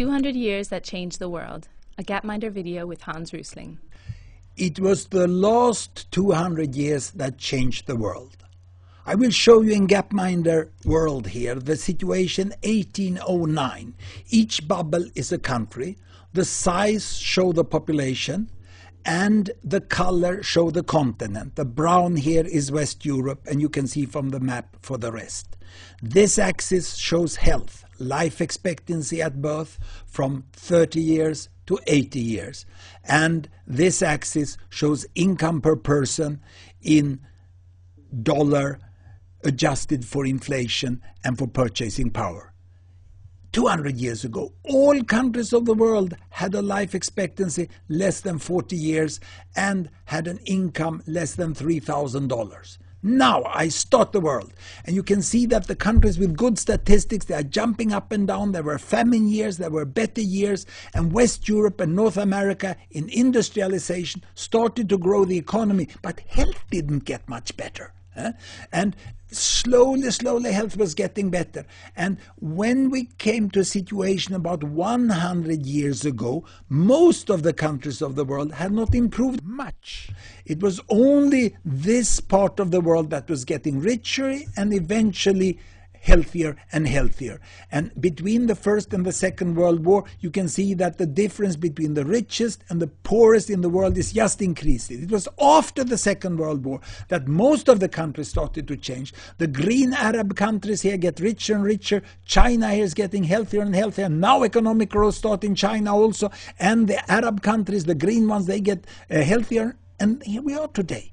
200 Years That Changed the World, a Gapminder video with Hans Rusling. It was the last 200 years that changed the world. I will show you in Gapminder world here the situation 1809. Each bubble is a country. The size show the population and the color show the continent. The brown here is West Europe, and you can see from the map for the rest. This axis shows health, life expectancy at birth from 30 years to 80 years. And this axis shows income per person in dollar adjusted for inflation and for purchasing power. 200 years ago, all countries of the world had a life expectancy less than 40 years and had an income less than $3,000. Now I start the world. And you can see that the countries with good statistics, they are jumping up and down. There were famine years, there were better years. And West Europe and North America in industrialization started to grow the economy, but health didn't get much better. Eh? And slowly, slowly health was getting better. And when we came to a situation about 100 years ago, most of the countries of the world had not improved much. It was only this part of the world that was getting richer and eventually healthier and healthier. And between the First and the Second World War, you can see that the difference between the richest and the poorest in the world is just increasing. It was after the Second World War that most of the countries started to change. The green Arab countries here get richer and richer. China here is getting healthier and healthier. Now economic growth starts in China also. And the Arab countries, the green ones, they get uh, healthier. And here we are today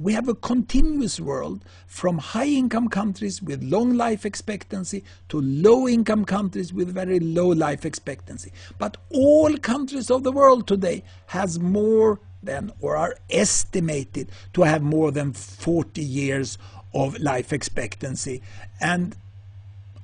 we have a continuous world from high income countries with long life expectancy to low income countries with very low life expectancy. But all countries of the world today has more than or are estimated to have more than 40 years of life expectancy and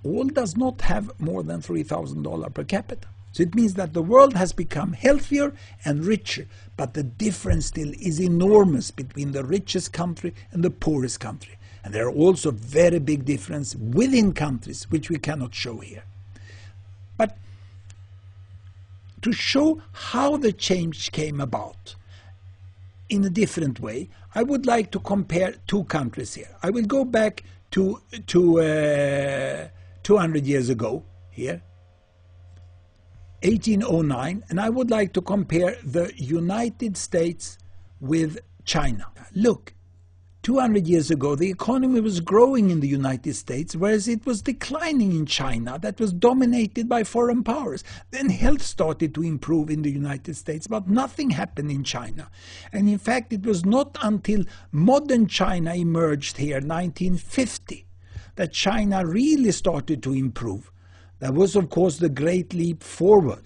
all does not have more than $3,000 per capita. So it means that the world has become healthier and richer, but the difference still is enormous between the richest country and the poorest country. And there are also very big differences within countries, which we cannot show here. But to show how the change came about in a different way, I would like to compare two countries here. I will go back to, to uh, 200 years ago here, 1809, and I would like to compare the United States with China. Look, 200 years ago, the economy was growing in the United States, whereas it was declining in China, that was dominated by foreign powers. Then health started to improve in the United States, but nothing happened in China. And in fact, it was not until modern China emerged here, 1950, that China really started to improve. That was, of course, the great leap forward.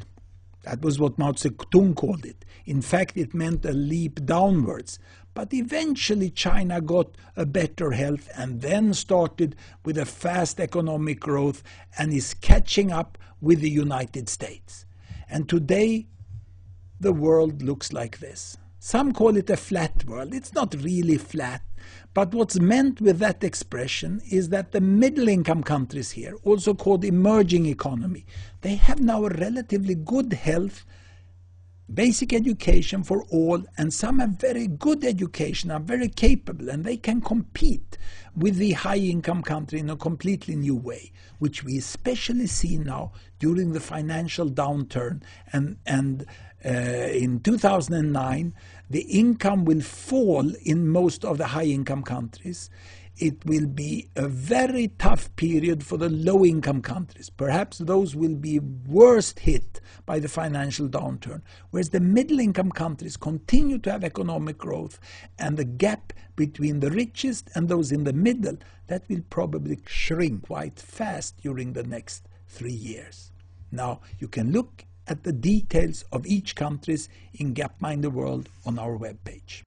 That was what Mao Zedong called it. In fact, it meant a leap downwards. But eventually, China got a better health and then started with a fast economic growth and is catching up with the United States. And today, the world looks like this. Some call it a flat world. It's not really flat. But what's meant with that expression is that the middle income countries here, also called emerging economy, they have now a relatively good health basic education for all, and some have very good education, are very capable, and they can compete with the high income country in a completely new way, which we especially see now during the financial downturn. And, and uh, in 2009, the income will fall in most of the high income countries it will be a very tough period for the low income countries. Perhaps those will be worst hit by the financial downturn, whereas the middle income countries continue to have economic growth and the gap between the richest and those in the middle that will probably shrink quite fast during the next 3 years. Now you can look at the details of each countries in Gapminder World on our webpage.